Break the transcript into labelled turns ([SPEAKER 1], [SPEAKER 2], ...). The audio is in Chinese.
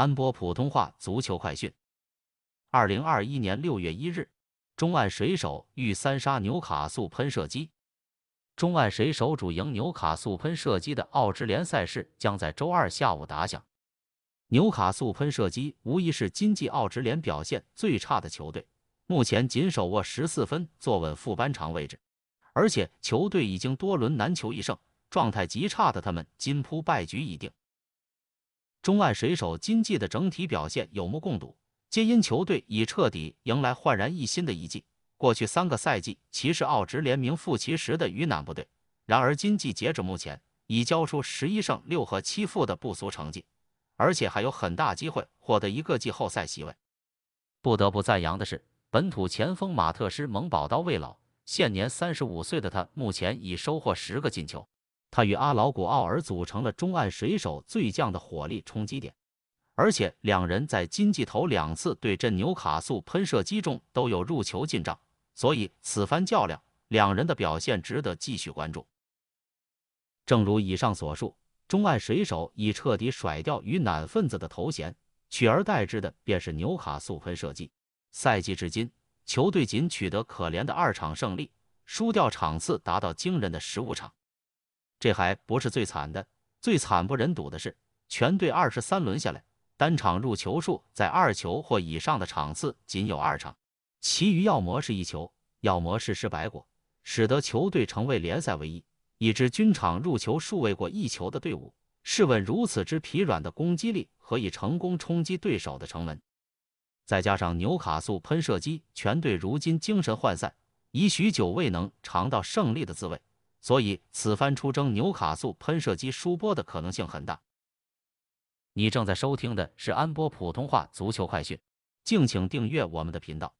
[SPEAKER 1] 安播普通话足球快讯：二零二一年六月一日，中岸水手欲三杀纽卡素喷射机。中岸水手主赢纽卡素喷射机的澳职联赛事将在周二下午打响。纽卡素喷射机无疑是今季澳职联表现最差的球队，目前仅手握十四分，坐稳副班长位置。而且球队已经多轮难求一胜，状态极差的他们，今扑败局已定。中外水手今季的整体表现有目共睹，皆因球队已彻底迎来焕然一新的一季。过去三个赛季，骑士奥职联名副其实的鱼腩部队，然而今季截止目前，已交出十一胜六和七负的不俗成绩，而且还有很大机会获得一个季后赛席位。不得不赞扬的是，本土前锋马特施蒙宝刀未老，现年三十五岁的他，目前已收获十个进球。他与阿劳古奥尔组成了中岸水手最强的火力冲击点，而且两人在金鸡头两次对阵纽卡素喷射机中都有入球进账，所以此番较量，两人的表现值得继续关注。正如以上所述，中岸水手已彻底甩掉“与难分子”的头衔，取而代之的便是纽卡素喷射机。赛季至今，球队仅取得可怜的二场胜利，输掉场次达到惊人的十五场。这还不是最惨的，最惨不忍睹的是，全队二十三轮下来，单场入球数在二球或以上的场次仅有二场，其余要么是一球，要么是失白果，使得球队成为联赛唯一一支均场入球数未过一球的队伍。试问如此之疲软的攻击力，何以成功冲击对手的城门？再加上纽卡素喷射机全队如今精神涣散，已许久未能尝到胜利的滋味。所以，此番出征，纽卡素喷射机输波的可能性很大。你正在收听的是安波普通话足球快讯，敬请订阅我们的频道。